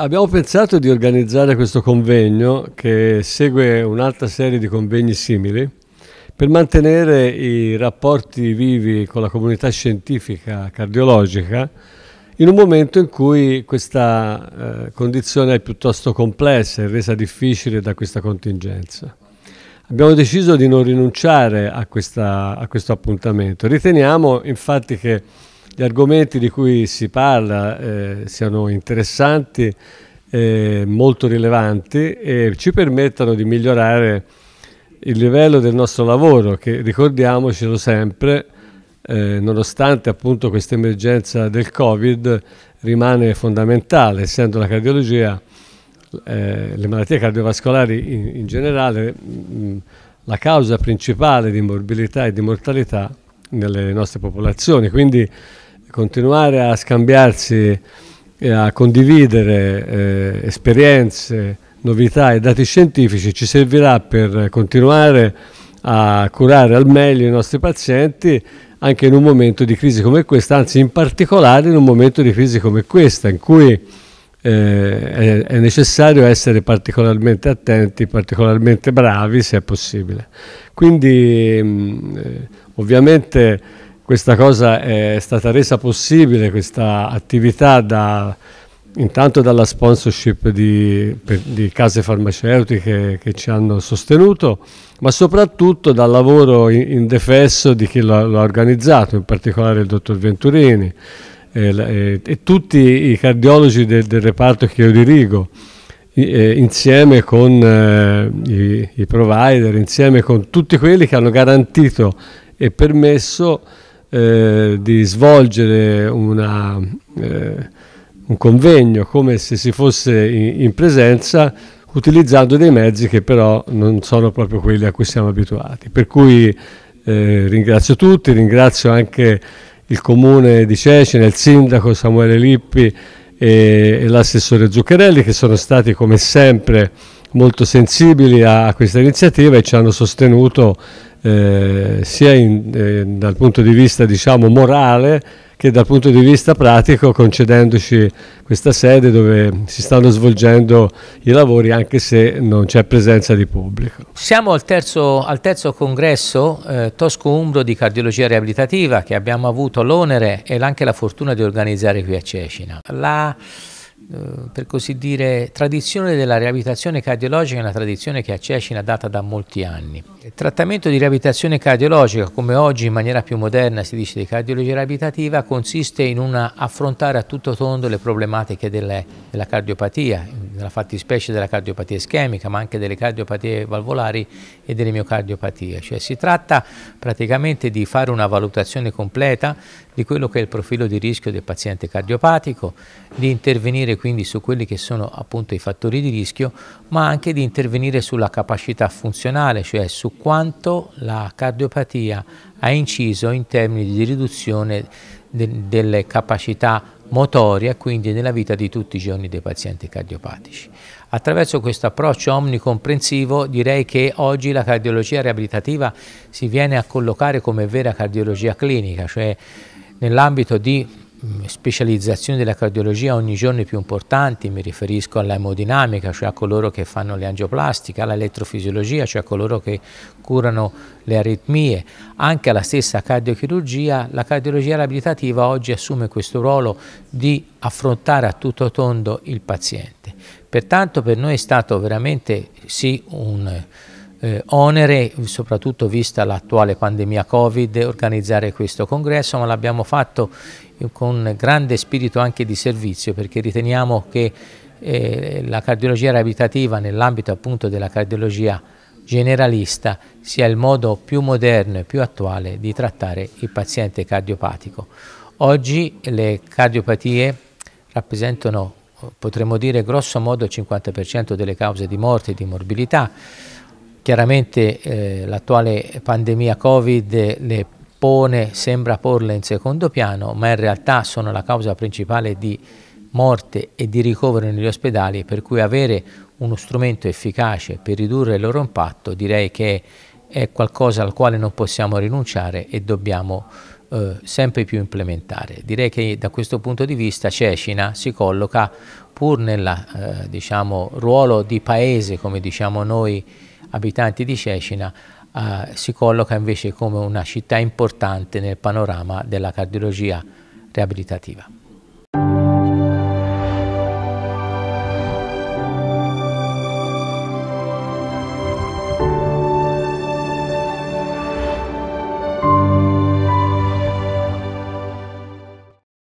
Abbiamo pensato di organizzare questo convegno che segue un'altra serie di convegni simili per mantenere i rapporti vivi con la comunità scientifica cardiologica in un momento in cui questa eh, condizione è piuttosto complessa e resa difficile da questa contingenza. Abbiamo deciso di non rinunciare a, questa, a questo appuntamento. Riteniamo infatti che gli argomenti di cui si parla eh, siano interessanti, eh, molto rilevanti e ci permettano di migliorare il livello del nostro lavoro, che ricordiamocelo sempre, eh, nonostante appunto questa emergenza del Covid, rimane fondamentale, essendo la cardiologia, eh, le malattie cardiovascolari in, in generale, mh, mm, la causa principale di morbilità e di mortalità nelle nostre popolazioni. Quindi continuare a scambiarsi e a condividere eh, esperienze, novità e dati scientifici ci servirà per continuare a curare al meglio i nostri pazienti anche in un momento di crisi come questa, anzi in particolare in un momento di crisi come questa in cui eh, è, necessario essere particolarmente attenti, particolarmente bravi se è possibile. Quindi mh, mm, eh, ovviamente questa cosa è stata resa possibile, questa attività, da, intanto dalla sponsorship di, per, di case farmaceutiche che ci hanno sostenuto, ma soprattutto dal lavoro in, in di chi l'ha organizzato, in particolare il dottor Venturini e, eh, e, eh, e tutti i cardiologi del, del reparto che io dirigo eh, insieme con eh, i, i, provider, insieme con tutti quelli che hanno garantito e permesso eh, di svolgere una, eh, un convegno come se si fosse in, in, presenza utilizzando dei mezzi che però non sono proprio quelli a cui siamo abituati. Per cui eh, ringrazio tutti, ringrazio anche il comune di Cecina, il sindaco Samuele Lippi e, e l'assessore Zuccherelli che sono stati come sempre molto sensibili a, a questa iniziativa e ci hanno sostenuto eh, sia in, eh, dal punto di vista diciamo, morale che dal punto di vista pratico concedendoci questa sede dove si stanno svolgendo i lavori anche se non c'è presenza di pubblico. Siamo al terzo, al terzo congresso eh, Tosco Umbro di cardiologia riabilitativa che abbiamo avuto l'onere e anche la fortuna di organizzare qui a Cecina. La eh, per così dire, tradizione della riabilitazione cardiologica è una tradizione che a Cecina data da molti anni. Il trattamento di riabilitazione cardiologica, come oggi in maniera più moderna si dice di cardiologia riabilitativa, consiste in una affrontare a tutto tondo le problematiche delle, della cardiopatia, nella fattispecie della cardiopatia ischemica, ma anche delle cardiopatie valvolari e delle miocardiopatie. Cioè si tratta praticamente di fare una valutazione completa di quello che è il profilo di rischio del paziente cardiopatico, di intervenire quindi su quelli che sono appunto i fattori di rischio, ma anche di intervenire sulla capacità funzionale, cioè su quanto la cardiopatia ha inciso in termini di riduzione de delle capacità motoria, quindi nella vita di tutti i giorni dei pazienti cardiopatici. Attraverso questo approccio omnicomprensivo direi che oggi la cardiologia riabilitativa si viene a collocare come vera cardiologia clinica, cioè nell'ambito di mm, specializzazione della cardiologia ogni giorno più importanti, mi riferisco all'emodinamica, cioè a coloro che fanno le angioplastiche, all'elettrofisiologia, cioè a coloro che curano le aritmie, anche alla stessa cardiochirurgia, la cardiologia riabilitativa oggi assume questo ruolo di affrontare a tutto tondo il paziente. Pertanto per noi è stato veramente sì un eh, onere, soprattutto vista l'attuale pandemia Covid, organizzare questo congresso, ma l'abbiamo fatto con grande spirito anche di servizio perché riteniamo che eh, la cardiologia riabilitativa nell'ambito appunto della cardiologia generalista sia il modo più moderno e più attuale di trattare il paziente cardiopatico. Oggi le cardiopatie rappresentano, potremmo dire, grosso modo il 50% delle cause di morte e di morbilità, Chiaramente eh, l'attuale pandemia Covid le pone, sembra porle in secondo piano, ma in realtà sono la causa principale di morte e di ricovero negli ospedali, per cui avere uno strumento efficace per ridurre il loro impatto direi che è qualcosa al quale non possiamo rinunciare e dobbiamo eh, sempre più implementare. Direi che da questo punto di vista Cecina si colloca pur nel eh, diciamo, ruolo di paese, come diciamo noi, abitanti di Cecina, eh, si colloca invece come una città importante nel panorama della cardiologia riabilitativa.